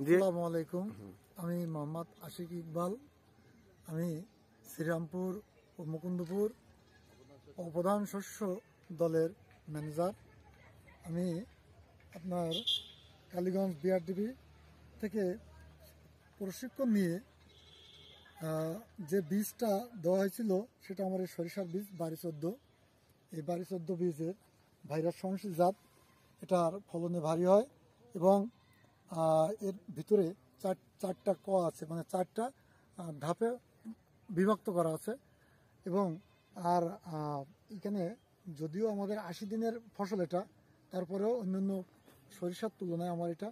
আসসালামু আলাইকুম আমি মোহাম্মদ আশিক ইকবাল আমি শ্রীরামপুর ও মুকুন্দপুর অবদান শস্য দলের ম্যানেজার আমি আপনার কালীগঞ্জ বিআরডিবি থেকে প্রশিক্ষণ নিয়ে যে বীজটা দেওয়া হয়েছিল সেটা আমার সরিষার বীজ বাড়ি চোদ্দো এই বাড়ি চোদ্দো বীজের ভাইরাস সংসি জাত এটার ফলনে ভারী হয় এবং এর ভিতরে চার চারটা ক আছে মানে চারটা ধাপে বিভক্ত করা আছে এবং আর এখানে যদিও আমাদের আশি দিনের ফসল এটা তারপরেও অন্যান্য সরিষার তুলনায় আমার এটা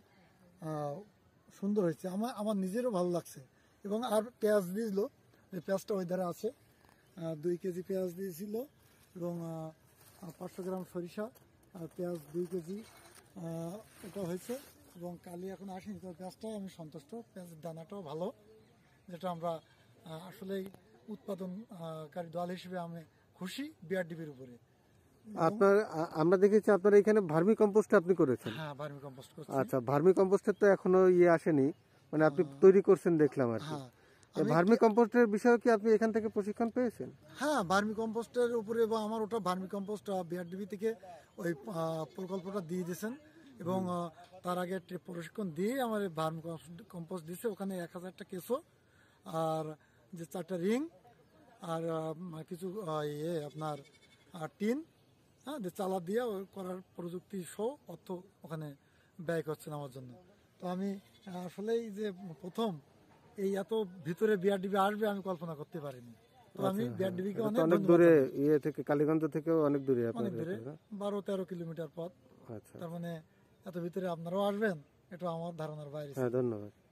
সুন্দর হয়েছে আমার আমার নিজেরও ভালো লাগছে এবং আর পেঁয়াজ দিয়েছিল এই পেঁয়াজটা ওই ধারে আছে দুই কেজি পেঁয়াজ দিয়েছিল এবং পাঁচশো গ্রাম সরিষা পেঁয়াজ দুই কেজি এটা হয়েছে এবং কালি এখন আসেনি তো পেঁয়াজটাই আমি সন্তুষ্ট দানাটাও ভালো যেটা আমরা আসলেই উৎপাদনকারী দল হিসেবে আমি খুশি বিআরডিবির উপরে আপনার আমরা দেখেছি আপনার এখানে ভার্মি কম্পোস্ট আপনি করেছেন হ্যাঁ ভার্মি কম্পোস্ট করেছেন আচ্ছা ভার্মি কম্পোস্টের তো এখনো ইয়ে আসেনি মানে আপনি হ্যাঁ। তৈরি করছেন দেখলাম আর কি হ্যাঁ। ভার্মি কম্পোস্টের বিষয়ে কি আপনি এখান থেকে প্রশিক্ষণ পেয়েছেন হ্যাঁ ভার্মি কম্পোস্টের উপরে বা আমার ওটা ভার্মি কম্পোস্ট বিআরডিবি থেকে ওই প্রকল্পটা দিয়ে দিয়েছেন এবং তার আগে প্রশিক্ষণ দিয়ে আমার ভার্ম কম্পোস্ট দিছে ওখানে এক হাজারটা কেসো আর যে চারটা রিং আর কিছু ইয়ে আপনার টিন হ্যাঁ যে চালা দিয়ে করার প্রযুক্তি সহ অর্থ ওখানে ব্যয় করছেন আমার জন্য তো আমি আসলেই যে প্রথম এই এত ভিতরে বিআরডিবি আসবে আমি কল্পনা করতে পারিনি তো আমি বিআরডিবিকে আচ্ছা, হ্যাঁ, অনেক অনেক দূরে ইয়ে থেকে কালীগঞ্জ থেকে অনেক দূরে অনেক দূরে বারো তেরো কিলোমিটার পথ আচ্ছা। তার মানে এত ভিতরে আপনারাও আসবেন এটা আমার ধারণার বাইরে হ্যাঁ, ধন্যবাদ